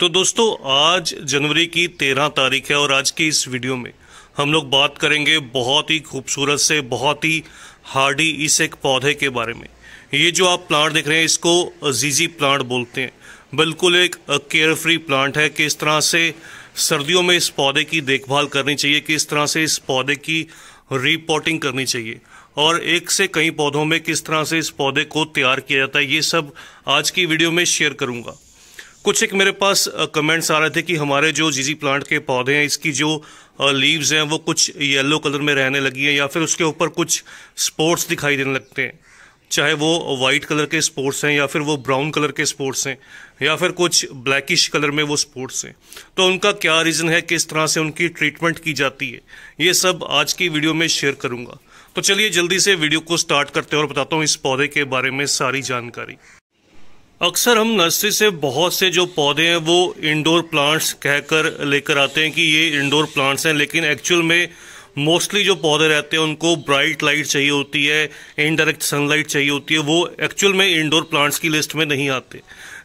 तो दोस्तों आज जनवरी की तेरह तारीख है और आज की इस वीडियो में हम लोग बात करेंगे बहुत ही खूबसूरत से बहुत ही हार्डी इस एक पौधे के बारे में ये जो आप प्लांट देख रहे हैं इसको अजीज़ी प्लांट बोलते हैं बिल्कुल एक केयर फ्री प्लांट है किस तरह से सर्दियों में इस पौधे की देखभाल करनी चाहिए किस तरह से इस पौधे की रिपोर्टिंग करनी चाहिए और एक से कई पौधों में किस तरह से इस पौधे को तैयार किया जाता है ये सब आज की वीडियो में शेयर करूंगा कुछ एक मेरे पास कमेंट्स आ रहे थे कि हमारे जो जीजी प्लांट के पौधे हैं इसकी जो लीव्स हैं वो कुछ येलो कलर में रहने लगी हैं या फिर उसके ऊपर कुछ स्पोर्ट्स दिखाई देने लगते हैं चाहे वो वाइट कलर के स्पोर्ट्स हैं या फिर वो ब्राउन कलर के स्पोर्ट्स हैं या फिर कुछ ब्लैकिश कलर में वो स्पोर्ट्स हैं तो उनका क्या रीज़न है किस तरह से उनकी ट्रीटमेंट की जाती है ये सब आज की वीडियो में शेयर करूँगा तो चलिए जल्दी से वीडियो को स्टार्ट करते हैं और बताता हूँ इस पौधे के बारे में सारी जानकारी अक्सर हम नर्सरी से बहुत से जो पौधे हैं वो इंडोर प्लांट्स कहकर लेकर आते हैं कि ये इंडोर प्लांट्स हैं लेकिन एक्चुअल में मोस्टली जो पौधे रहते हैं उनको ब्राइट लाइट चाहिए होती है इनडायरेक्ट सनलाइट चाहिए होती है वो एक्चुअल में इंडोर प्लांट्स की लिस्ट में नहीं आते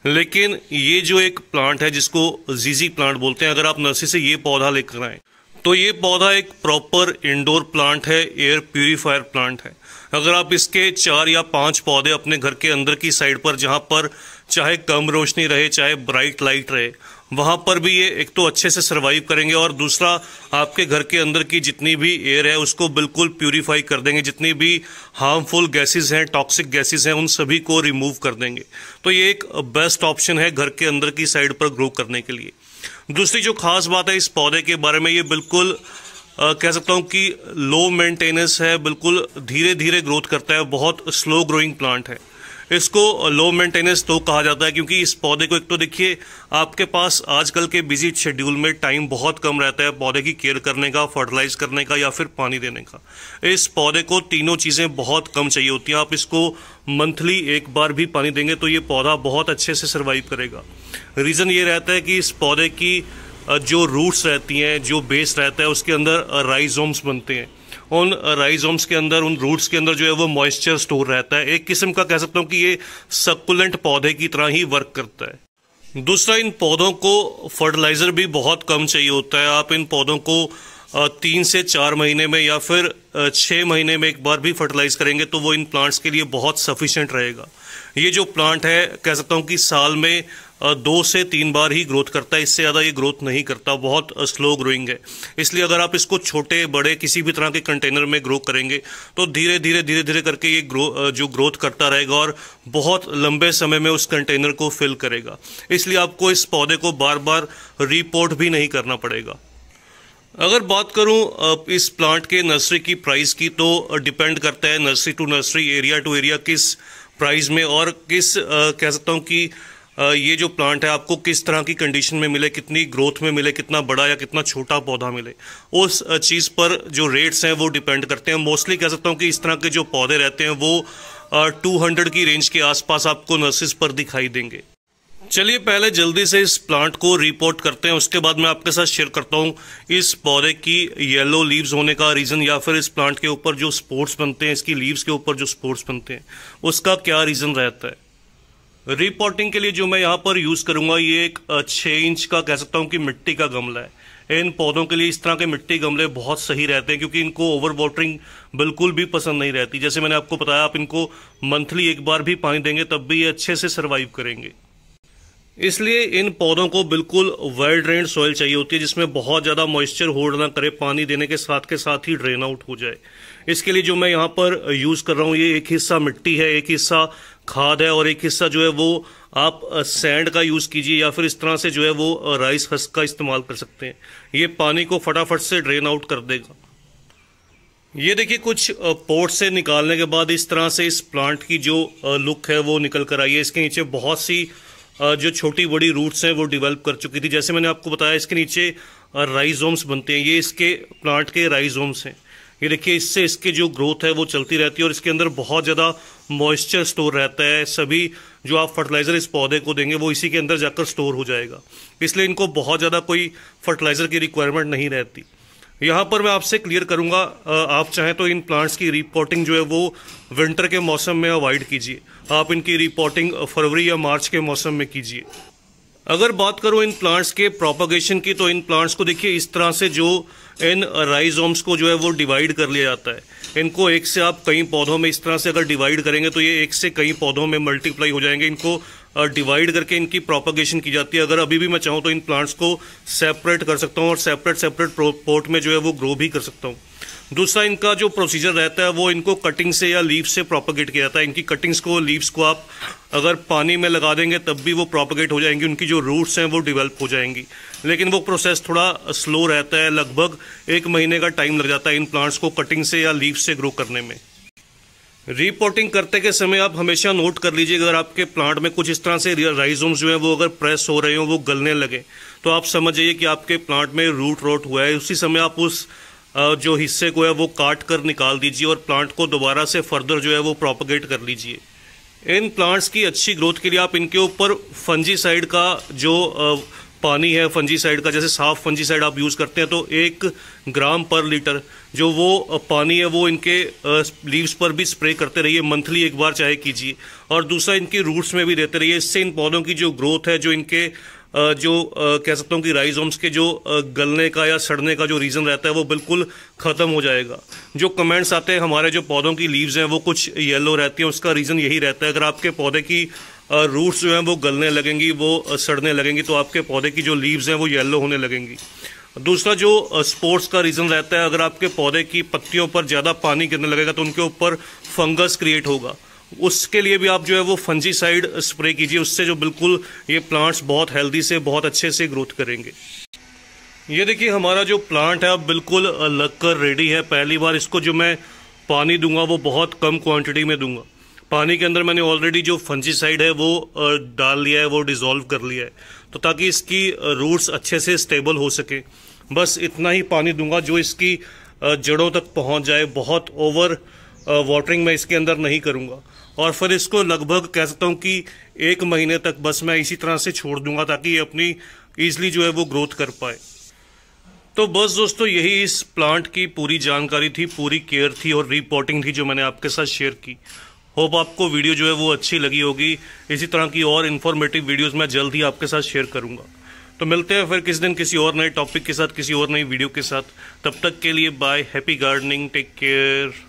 लेकिन ये जो एक प्लांट है जिसको जीजी प्लांट बोलते हैं अगर आप नर्सरी से ये पौधा लेकर आए तो ये पौधा एक प्रॉपर इंडोर प्लांट है एयर प्योरीफायर प्लांट है अगर आप इसके चार या पांच पौधे अपने घर के अंदर की साइड पर जहाँ पर चाहे कम रोशनी रहे चाहे ब्राइट लाइट रहे वहाँ पर भी ये एक तो अच्छे से सर्वाइव करेंगे और दूसरा आपके घर के अंदर की जितनी भी एयर है उसको बिल्कुल प्यूरीफाई कर देंगे जितनी भी हार्मफुल गैसेस हैं टॉक्सिक गैसेस हैं उन सभी को रिमूव कर देंगे तो ये एक बेस्ट ऑप्शन है घर के अंदर की साइड पर ग्रो करने के लिए दूसरी जो खास बात है इस पौधे के बारे में ये बिल्कुल कह सकता हूँ कि लो मेंटेनेंस है बिल्कुल धीरे धीरे ग्रोथ करता है बहुत स्लो ग्रोइंग प्लांट है इसको लो मेंटेनेंस तो कहा जाता है क्योंकि इस पौधे को एक तो देखिए आपके पास आजकल के बिजी शेड्यूल में टाइम बहुत कम रहता है पौधे की केयर करने का फर्टिलाइज करने का या फिर पानी देने का इस पौधे को तीनों चीज़ें बहुत कम चाहिए होती हैं आप इसको मंथली एक बार भी पानी देंगे तो ये पौधा बहुत अच्छे से सर्वाइव करेगा रीज़न ये रहता है कि इस पौधे की जो रूट्स रहती हैं जो बेस रहता है उसके अंदर राइजोम्स बनते हैं उन राइजोम्स के अंदर उन रूट्स के अंदर जो है वो मॉइस्चर स्टोर रहता है एक किस्म का कह सकता हूँ कि ये सकुलेंट पौधे की तरह ही वर्क करता है दूसरा इन पौधों को फर्टिलाइज़र भी बहुत कम चाहिए होता है आप इन पौधों को तीन से चार महीने में या फिर छः महीने में एक बार भी फर्टिलाइज करेंगे तो वो इन प्लांट्स के लिए बहुत सफिशेंट रहेगा ये जो प्लांट है कह सकता हूँ कि साल में दो से तीन बार ही ग्रोथ करता है इससे ज़्यादा ये ग्रोथ नहीं करता बहुत स्लो ग्रोइंग है इसलिए अगर आप इसको छोटे बड़े किसी भी तरह के कंटेनर में ग्रो करेंगे तो धीरे धीरे धीरे धीरे करके ये ग्रो जो ग्रोथ करता रहेगा और बहुत लंबे समय में उस कंटेनर को फिल करेगा इसलिए आपको इस पौधे को बार बार रिपोर्ट भी नहीं करना पड़ेगा अगर बात करूं इस प्लांट के नर्सरी की प्राइस की तो डिपेंड करता है nursery to nursery area to area किस प्राइस में और किस कह सकता हूं कि ये जो प्लांट है आपको किस तरह की कंडीशन में मिले कितनी ग्रोथ में मिले कितना बड़ा या कितना छोटा पौधा मिले उस चीज़ पर जो रेट्स हैं वो डिपेंड करते हैं मोस्टली कह सकता हूँ कि इस तरह के जो पौधे रहते हैं वो टू हंड्रेड की रेंज के आसपास आपको नर्सिस पर दिखाई देंगे चलिए पहले जल्दी से इस प्लांट को रिपोर्ट करते हैं उसके बाद मैं आपके साथ शेयर करता हूँ इस पौधे की येलो लीव्स होने का रीज़न या फिर इस प्लांट के ऊपर जो स्पोर्ट्स बनते हैं इसकी लीव्स के ऊपर जो स्पोर्ट्स बनते हैं उसका क्या रीज़न रहता है रिपोर्टिंग के लिए जो मैं यहाँ पर यूज करूंगा ये एक छः इंच का कह सकता हूँ कि मिट्टी का गमला है इन पौधों के लिए इस तरह के मिट्टी गमले बहुत सही रहते हैं क्योंकि इनको ओवर वाटरिंग बिल्कुल भी पसंद नहीं रहती जैसे मैंने आपको बताया आप इनको मंथली एक बार भी पानी देंगे तब भी ये अच्छे से सर्वाइव करेंगे इसलिए इन पौधों को बिल्कुल वेल ड्रेन सॉइल चाहिए होती है जिसमें बहुत ज़्यादा मॉइस्चर होल्ड ना करे पानी देने के साथ के साथ ही ड्रेन आउट हो जाए इसके लिए जो मैं यहाँ पर यूज़ कर रहा हूँ ये एक हिस्सा मिट्टी है एक हिस्सा खाद है और एक हिस्सा जो है वो आप सैंड का यूज़ कीजिए या फिर इस तरह से जो है वो राइस हस का इस्तेमाल कर सकते हैं ये पानी को फटाफट से ड्रेन आउट कर देगा ये देखिए कुछ पोर्ट से निकालने के बाद इस तरह से इस प्लांट की जो लुक है वो निकल कर आई है इसके नीचे बहुत सी जो छोटी बड़ी रूट्स हैं वो डेवलप कर चुकी थी जैसे मैंने आपको बताया इसके नीचे राइजोम्स बनते हैं ये इसके प्लांट के राइजोम्स हैं ये देखिए इससे इसके जो ग्रोथ है वो चलती रहती है और इसके अंदर बहुत ज़्यादा मॉइस्चर स्टोर रहता है सभी जो आप फर्टिलाइज़र इस पौधे को देंगे वो इसी के अंदर जाकर स्टोर हो जाएगा इसलिए इनको बहुत ज़्यादा कोई फर्टिलाइज़र की रिक्वायरमेंट नहीं रहती यहाँ पर मैं आपसे क्लियर करूँगा आप चाहें तो इन प्लांट्स की रिपोर्टिंग जो है वो विंटर के मौसम में अवॉइड कीजिए आप इनकी रिपोर्टिंग फरवरी या मार्च के मौसम में कीजिए अगर बात करो इन प्लांट्स के प्रोपोगेशन की तो इन प्लांट्स को देखिए इस तरह से जो इन राइजोम्स को जो है वो डिवाइड कर लिया जाता है इनको एक से आप कई पौधों में इस तरह से अगर डिवाइड करेंगे तो ये एक से कई पौधों में मल्टीप्लाई हो जाएंगे इनको डिवाइड करके इनकी प्रोपोगेशन की जाती है अगर अभी भी मैं चाहूँ तो इन प्लांट्स को सेपरेट कर सकता हूँ और सेपरेट सेपरेट पोर्ट में जो है वो ग्रो भी कर सकता हूँ दूसरा इनका जो प्रोसीजर रहता है वो इनको कटिंग से या लीव से प्रोपोगेट किया जाता है इनकी कटिंग्स को लीव्स को आप अगर पानी में लगा देंगे तब भी वो प्रोपोगेट हो जाएंगी उनकी जो रूट्स हैं वो डिवेल्प हो जाएंगी लेकिन वो प्रोसेस थोड़ा स्लो रहता है लगभग एक महीने का टाइम लग जाता है इन प्लांट्स को कटिंग से या लीव से ग्रो करने में रिपोर्टिंग करते के समय आप हमेशा नोट कर लीजिए अगर आपके प्लांट में कुछ इस तरह से राइजोम जो है वो अगर प्रेस हो रहे हो वो गलने लगे तो आप समझ जाइए कि आपके प्लांट में रूट रोट हुआ है उसी समय आप उस जो हिस्से को है वो काट कर निकाल दीजिए और प्लांट को दोबारा से फर्दर जो है वो प्रोपोगेट कर लीजिए इन प्लांट्स की अच्छी ग्रोथ के लिए आप इनके ऊपर फंजी का जो पानी है फंजीसाइड का जैसे साफ फंजीसाइड आप यूज़ करते हैं तो एक ग्राम पर लीटर जो वो पानी है वो इनके लीव्स पर भी स्प्रे करते रहिए मंथली एक बार चाहे कीजिए और दूसरा इनके रूट्स में भी देते रहिए इससे इन पौधों की जो ग्रोथ है जो इनके जो कह सकता हूँ कि राइजोम्स के जो गलने का या सड़ने का जो रीज़न रहता है वो बिल्कुल ख़त्म हो जाएगा जो कमेंट्स आते हैं हमारे जो पौधों की लीव्स हैं वो कुछ येलो रहती हैं उसका रीज़न यही रहता है अगर आपके पौधे की रूट्स जो हैं वो गलने लगेंगी वो सड़ने लगेंगी तो आपके पौधे की जो लीव्स हैं वो येलो होने लगेंगी दूसरा जो स्पोर्ट्स का रीज़न रहता है अगर आपके पौधे की पत्तियों पर ज़्यादा पानी गिरने लगेगा तो उनके ऊपर फंगस क्रिएट होगा उसके लिए भी आप जो है वो फंजीसाइड स्प्रे कीजिए उससे जो बिल्कुल ये प्लांट्स बहुत हेल्दी से बहुत अच्छे से ग्रोथ करेंगे ये देखिए हमारा जो प्लांट है अब बिल्कुल लगकर रेडी है पहली बार इसको जो मैं पानी दूंगा वो बहुत कम क्वांटिटी में दूंगा पानी के अंदर मैंने ऑलरेडी जो फंजीसाइड है वो डाल लिया है वो डिज़ोल्व कर लिया है तो ताकि इसकी रूट्स अच्छे से स्टेबल हो सके बस इतना ही पानी दूंगा जो इसकी जड़ों तक पहुंच जाए बहुत ओवर वाटरिंग मैं इसके अंदर नहीं करूंगा और फिर इसको लगभग कह सकता हूं कि एक महीने तक बस मैं इसी तरह से छोड़ दूंगा ताकि ये अपनी ईजिली जो है वो ग्रोथ कर पाए तो बस दोस्तों यही इस प्लांट की पूरी जानकारी थी पूरी केयर थी और रिपोर्टिंग थी जो मैंने आपके साथ शेयर की होप आपको वीडियो जो है वो अच्छी लगी होगी इसी तरह की और इन्फॉर्मेटिव वीडियोज़ मैं जल्द ही आपके साथ शेयर करूंगा तो मिलते हैं फिर किस दिन किसी और नए टॉपिक के साथ किसी और नई वीडियो के साथ तब तक के लिए bye happy gardening take care